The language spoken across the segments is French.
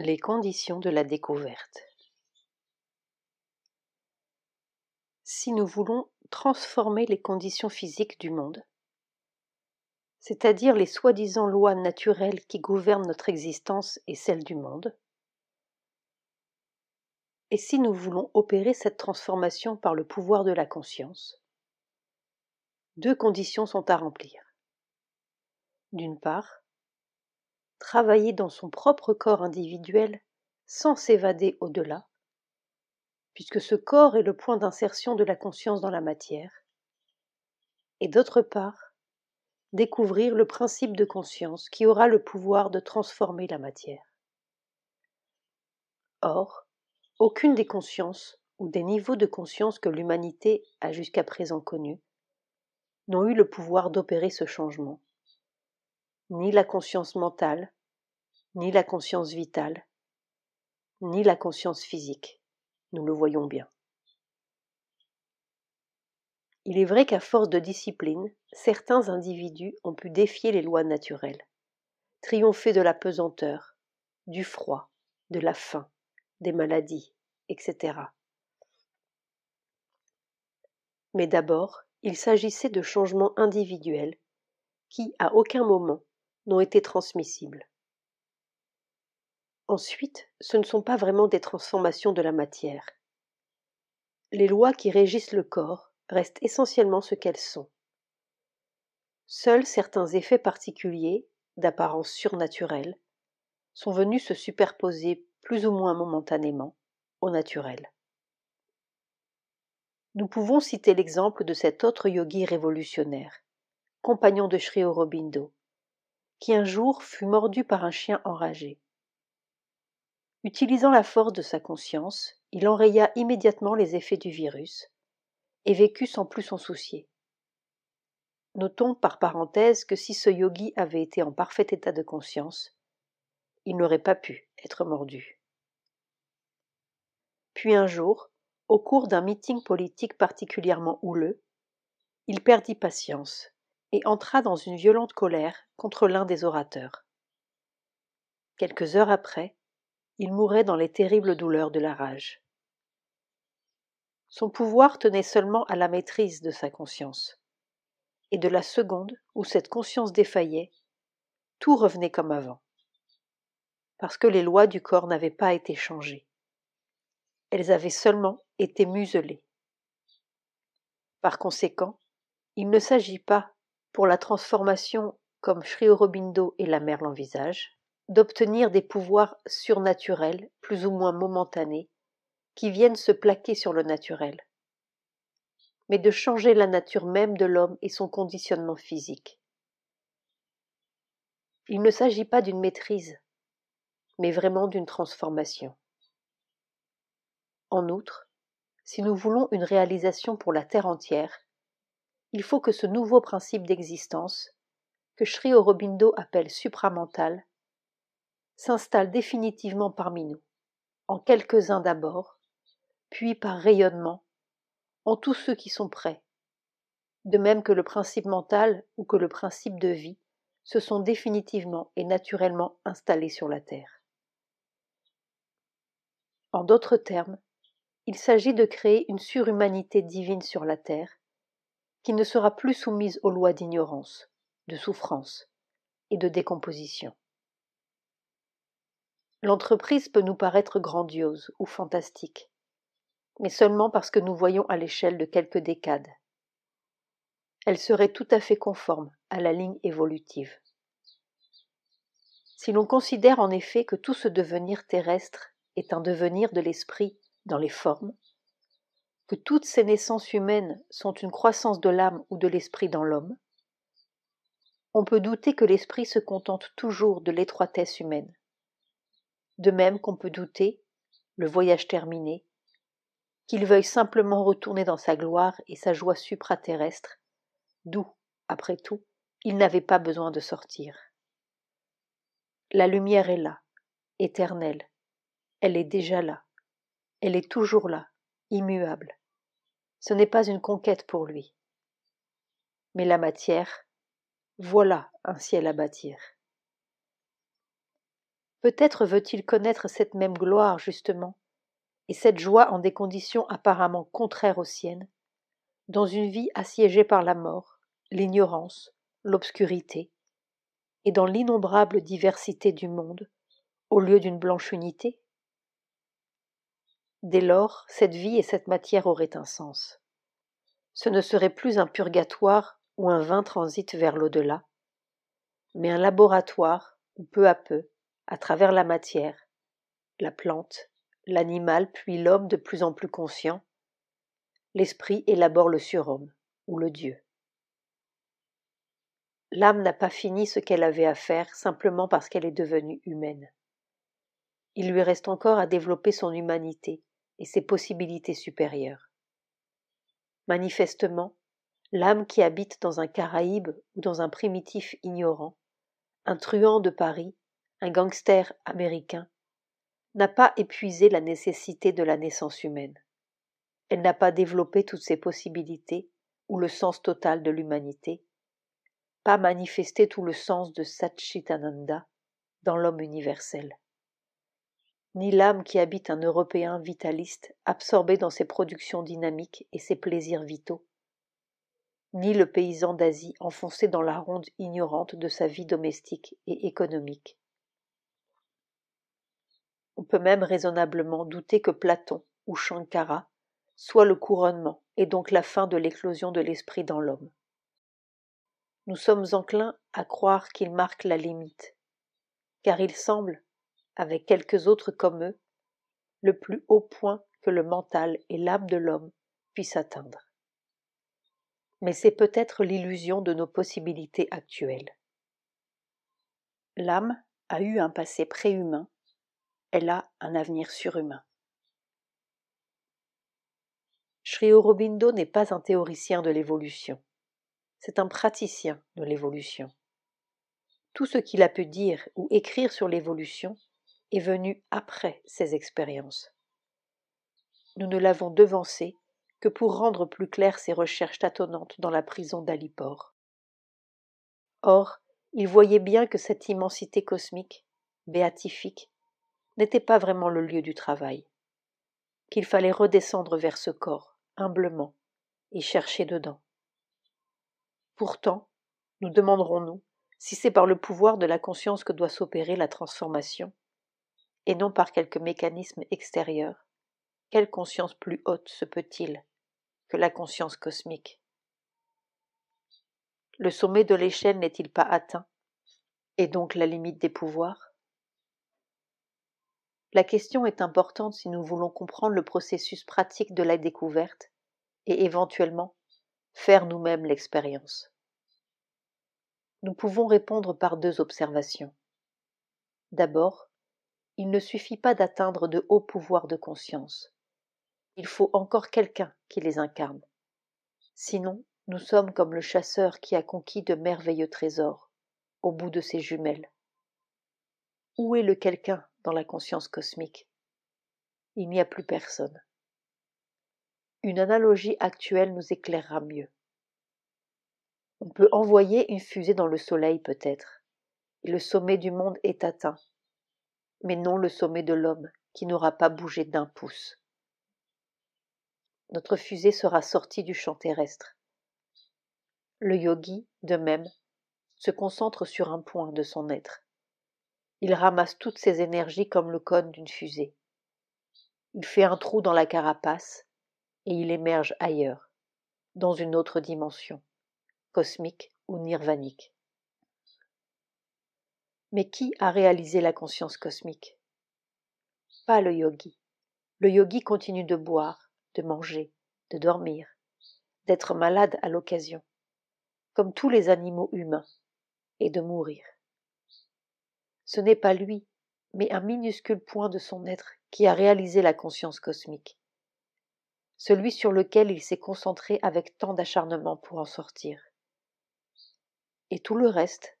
Les conditions de la découverte. Si nous voulons transformer les conditions physiques du monde, c'est-à-dire les soi-disant lois naturelles qui gouvernent notre existence et celle du monde, et si nous voulons opérer cette transformation par le pouvoir de la conscience, deux conditions sont à remplir. D'une part, travailler dans son propre corps individuel sans s'évader au-delà, puisque ce corps est le point d'insertion de la conscience dans la matière, et d'autre part, découvrir le principe de conscience qui aura le pouvoir de transformer la matière. Or, aucune des consciences ou des niveaux de conscience que l'humanité a jusqu'à présent connus n'ont eu le pouvoir d'opérer ce changement. Ni la conscience mentale, ni la conscience vitale, ni la conscience physique, nous le voyons bien. Il est vrai qu'à force de discipline, certains individus ont pu défier les lois naturelles, triompher de la pesanteur, du froid, de la faim, des maladies, etc. Mais d'abord, il s'agissait de changements individuels qui, à aucun moment, n'ont été transmissibles. Ensuite, ce ne sont pas vraiment des transformations de la matière. Les lois qui régissent le corps restent essentiellement ce qu'elles sont. Seuls certains effets particuliers, d'apparence surnaturelle, sont venus se superposer plus ou moins momentanément au naturel. Nous pouvons citer l'exemple de cet autre yogi révolutionnaire, compagnon de Sri Aurobindo, qui un jour fut mordu par un chien enragé. Utilisant la force de sa conscience, il enraya immédiatement les effets du virus et vécut sans plus s'en soucier. Notons par parenthèse que si ce yogi avait été en parfait état de conscience, il n'aurait pas pu être mordu. Puis un jour, au cours d'un meeting politique particulièrement houleux, il perdit patience et entra dans une violente colère contre l'un des orateurs. Quelques heures après, il mourait dans les terribles douleurs de la rage. Son pouvoir tenait seulement à la maîtrise de sa conscience. Et de la seconde où cette conscience défaillait, tout revenait comme avant. Parce que les lois du corps n'avaient pas été changées. Elles avaient seulement été muselées. Par conséquent, il ne s'agit pas, pour la transformation comme Frio et la mère l'envisagent, d'obtenir des pouvoirs surnaturels, plus ou moins momentanés, qui viennent se plaquer sur le naturel, mais de changer la nature même de l'homme et son conditionnement physique. Il ne s'agit pas d'une maîtrise, mais vraiment d'une transformation. En outre, si nous voulons une réalisation pour la Terre entière, il faut que ce nouveau principe d'existence, que Sri Aurobindo appelle supramental, s'installe définitivement parmi nous, en quelques-uns d'abord, puis par rayonnement, en tous ceux qui sont prêts, de même que le principe mental ou que le principe de vie se sont définitivement et naturellement installés sur la Terre. En d'autres termes, il s'agit de créer une surhumanité divine sur la Terre, qui ne sera plus soumise aux lois d'ignorance, de souffrance et de décomposition. L'entreprise peut nous paraître grandiose ou fantastique, mais seulement parce que nous voyons à l'échelle de quelques décades. Elle serait tout à fait conforme à la ligne évolutive. Si l'on considère en effet que tout ce devenir terrestre est un devenir de l'esprit dans les formes, que toutes ces naissances humaines sont une croissance de l'âme ou de l'esprit dans l'homme, on peut douter que l'esprit se contente toujours de l'étroitesse humaine de même qu'on peut douter, le voyage terminé, qu'il veuille simplement retourner dans sa gloire et sa joie supraterrestre, d'où, après tout, il n'avait pas besoin de sortir. La lumière est là, éternelle, elle est déjà là, elle est toujours là, immuable. Ce n'est pas une conquête pour lui. Mais la matière, voilà un ciel à bâtir. Peut-être veut-il connaître cette même gloire, justement, et cette joie en des conditions apparemment contraires aux siennes, dans une vie assiégée par la mort, l'ignorance, l'obscurité, et dans l'innombrable diversité du monde, au lieu d'une blanche unité Dès lors, cette vie et cette matière auraient un sens. Ce ne serait plus un purgatoire ou un vain transit vers l'au-delà, mais un laboratoire où peu à peu à travers la matière, la plante, l'animal puis l'homme de plus en plus conscient, l'esprit élabore le surhomme ou le Dieu. L'âme n'a pas fini ce qu'elle avait à faire simplement parce qu'elle est devenue humaine. Il lui reste encore à développer son humanité et ses possibilités supérieures. Manifestement, l'âme qui habite dans un Caraïbe ou dans un primitif ignorant, un truand de Paris un gangster américain, n'a pas épuisé la nécessité de la naissance humaine. Elle n'a pas développé toutes ses possibilités ou le sens total de l'humanité, pas manifesté tout le sens de Satchitananda dans l'homme universel. Ni l'âme qui habite un Européen vitaliste absorbé dans ses productions dynamiques et ses plaisirs vitaux, ni le paysan d'Asie enfoncé dans la ronde ignorante de sa vie domestique et économique, on peut même raisonnablement douter que Platon ou Shankara soit le couronnement et donc la fin de l'éclosion de l'esprit dans l'homme. Nous sommes enclins à croire qu'il marque la limite, car il semble, avec quelques autres comme eux, le plus haut point que le mental et l'âme de l'homme puissent atteindre. Mais c'est peut-être l'illusion de nos possibilités actuelles. L'âme a eu un passé préhumain elle a un avenir surhumain. Sri Aurobindo n'est pas un théoricien de l'évolution, c'est un praticien de l'évolution. Tout ce qu'il a pu dire ou écrire sur l'évolution est venu après ses expériences. Nous ne l'avons devancé que pour rendre plus claires ses recherches tâtonnantes dans la prison d'Alipore. Or, il voyait bien que cette immensité cosmique, béatifique, n'était pas vraiment le lieu du travail, qu'il fallait redescendre vers ce corps, humblement, et chercher dedans. Pourtant, nous demanderons-nous si c'est par le pouvoir de la conscience que doit s'opérer la transformation, et non par quelque mécanisme extérieur, quelle conscience plus haute se peut-il que la conscience cosmique Le sommet de l'échelle n'est-il pas atteint, et donc la limite des pouvoirs la question est importante si nous voulons comprendre le processus pratique de la découverte et éventuellement faire nous-mêmes l'expérience. Nous pouvons répondre par deux observations. D'abord, il ne suffit pas d'atteindre de hauts pouvoirs de conscience. Il faut encore quelqu'un qui les incarne. Sinon, nous sommes comme le chasseur qui a conquis de merveilleux trésors au bout de ses jumelles. Où est le quelqu'un dans la conscience cosmique. Il n'y a plus personne. Une analogie actuelle nous éclairera mieux. On peut envoyer une fusée dans le soleil peut-être, et le sommet du monde est atteint, mais non le sommet de l'homme qui n'aura pas bougé d'un pouce. Notre fusée sera sortie du champ terrestre. Le yogi, de même, se concentre sur un point de son être, il ramasse toutes ses énergies comme le cône d'une fusée. Il fait un trou dans la carapace et il émerge ailleurs, dans une autre dimension, cosmique ou nirvanique. Mais qui a réalisé la conscience cosmique Pas le yogi. Le yogi continue de boire, de manger, de dormir, d'être malade à l'occasion, comme tous les animaux humains, et de mourir. Ce n'est pas lui, mais un minuscule point de son être qui a réalisé la conscience cosmique, celui sur lequel il s'est concentré avec tant d'acharnement pour en sortir. Et tout le reste,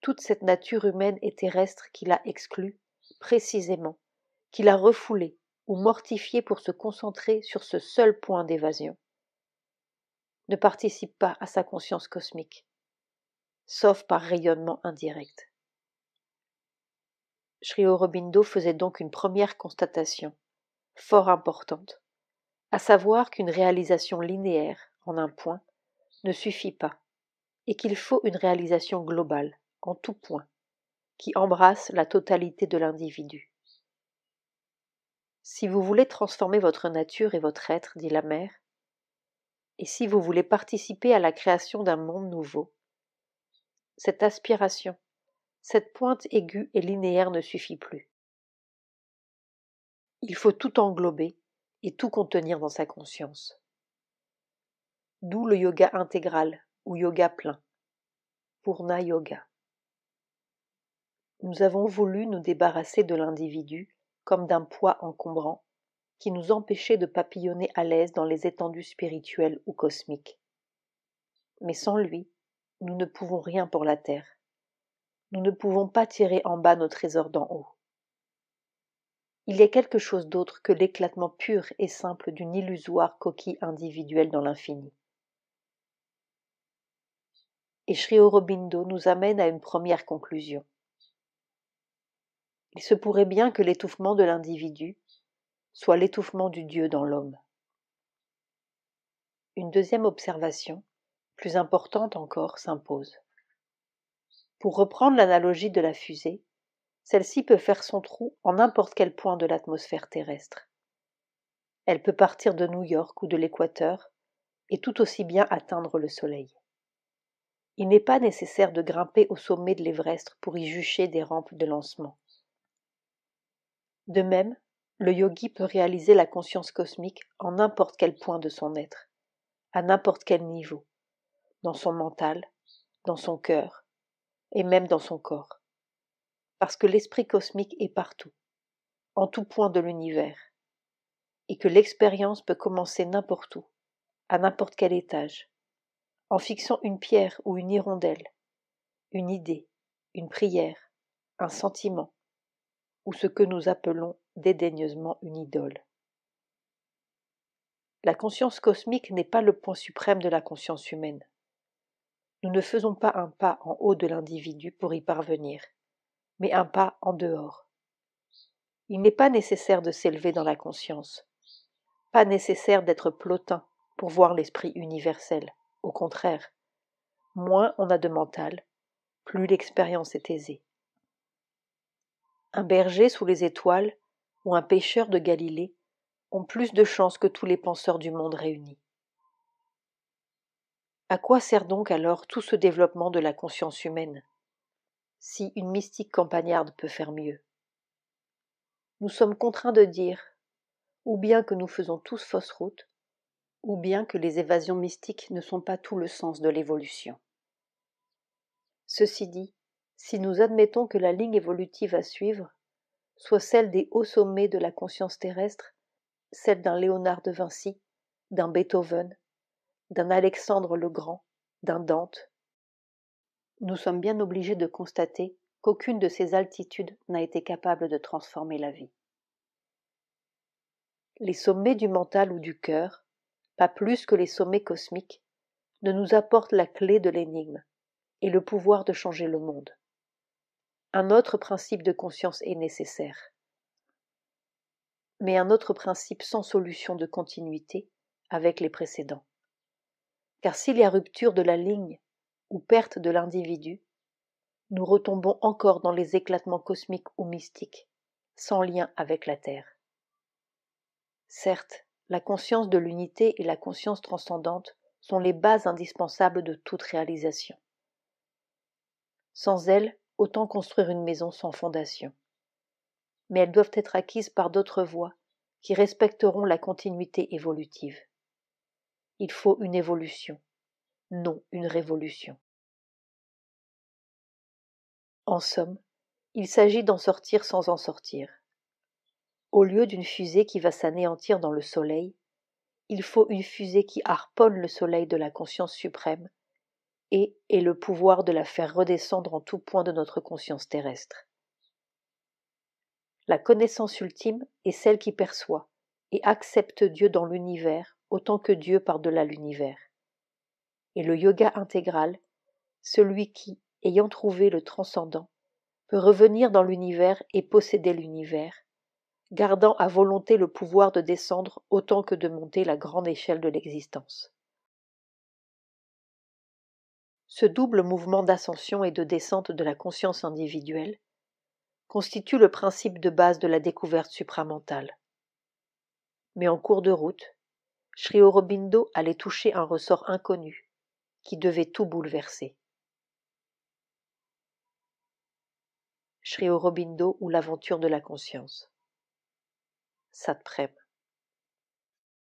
toute cette nature humaine et terrestre qu'il a exclue, précisément, qu'il a refoulée ou mortifiée pour se concentrer sur ce seul point d'évasion, ne participe pas à sa conscience cosmique, sauf par rayonnement indirect. Sri Aurobindo faisait donc une première constatation, fort importante, à savoir qu'une réalisation linéaire, en un point, ne suffit pas, et qu'il faut une réalisation globale, en tout point, qui embrasse la totalité de l'individu. Si vous voulez transformer votre nature et votre être, dit la mère, et si vous voulez participer à la création d'un monde nouveau, cette aspiration cette pointe aiguë et linéaire ne suffit plus. Il faut tout englober et tout contenir dans sa conscience. D'où le yoga intégral ou yoga plein, Purna Yoga. Nous avons voulu nous débarrasser de l'individu comme d'un poids encombrant qui nous empêchait de papillonner à l'aise dans les étendues spirituelles ou cosmiques. Mais sans lui, nous ne pouvons rien pour la Terre nous ne pouvons pas tirer en bas nos trésors d'en haut. Il y a quelque chose d'autre que l'éclatement pur et simple d'une illusoire coquille individuelle dans l'infini. Et Shri nous amène à une première conclusion. Il se pourrait bien que l'étouffement de l'individu soit l'étouffement du Dieu dans l'homme. Une deuxième observation, plus importante encore, s'impose. Pour reprendre l'analogie de la fusée, celle-ci peut faire son trou en n'importe quel point de l'atmosphère terrestre. Elle peut partir de New York ou de l'Équateur et tout aussi bien atteindre le Soleil. Il n'est pas nécessaire de grimper au sommet de l'Everest pour y jucher des rampes de lancement. De même, le yogi peut réaliser la conscience cosmique en n'importe quel point de son être, à n'importe quel niveau, dans son mental, dans son cœur, et même dans son corps. Parce que l'esprit cosmique est partout, en tout point de l'univers, et que l'expérience peut commencer n'importe où, à n'importe quel étage, en fixant une pierre ou une hirondelle, une idée, une prière, un sentiment, ou ce que nous appelons dédaigneusement une idole. La conscience cosmique n'est pas le point suprême de la conscience humaine. Nous ne faisons pas un pas en haut de l'individu pour y parvenir, mais un pas en dehors. Il n'est pas nécessaire de s'élever dans la conscience, pas nécessaire d'être plotin pour voir l'esprit universel, au contraire. Moins on a de mental, plus l'expérience est aisée. Un berger sous les étoiles ou un pêcheur de Galilée ont plus de chances que tous les penseurs du monde réunis. À quoi sert donc alors tout ce développement de la conscience humaine Si une mystique campagnarde peut faire mieux. Nous sommes contraints de dire, ou bien que nous faisons tous fausse route, ou bien que les évasions mystiques ne sont pas tout le sens de l'évolution. Ceci dit, si nous admettons que la ligne évolutive à suivre soit celle des hauts sommets de la conscience terrestre, celle d'un Léonard de Vinci, d'un Beethoven, d'un Alexandre le Grand, d'un Dante. Nous sommes bien obligés de constater qu'aucune de ces altitudes n'a été capable de transformer la vie. Les sommets du mental ou du cœur, pas plus que les sommets cosmiques, ne nous apportent la clé de l'énigme et le pouvoir de changer le monde. Un autre principe de conscience est nécessaire. Mais un autre principe sans solution de continuité avec les précédents car s'il y a rupture de la ligne ou perte de l'individu, nous retombons encore dans les éclatements cosmiques ou mystiques, sans lien avec la Terre. Certes, la conscience de l'unité et la conscience transcendante sont les bases indispensables de toute réalisation. Sans elles, autant construire une maison sans fondation. Mais elles doivent être acquises par d'autres voies qui respecteront la continuité évolutive. Il faut une évolution, non une révolution. En somme, il s'agit d'en sortir sans en sortir. Au lieu d'une fusée qui va s'anéantir dans le soleil, il faut une fusée qui harponne le soleil de la conscience suprême et ait le pouvoir de la faire redescendre en tout point de notre conscience terrestre. La connaissance ultime est celle qui perçoit et accepte Dieu dans l'univers autant que Dieu par-delà l'univers. Et le yoga intégral, celui qui, ayant trouvé le transcendant, peut revenir dans l'univers et posséder l'univers, gardant à volonté le pouvoir de descendre autant que de monter la grande échelle de l'existence. Ce double mouvement d'ascension et de descente de la conscience individuelle constitue le principe de base de la découverte supramentale. Mais en cours de route, Shri Aurobindo allait toucher un ressort inconnu, qui devait tout bouleverser. Shri Aurobindo ou l'aventure de la conscience. Satprem.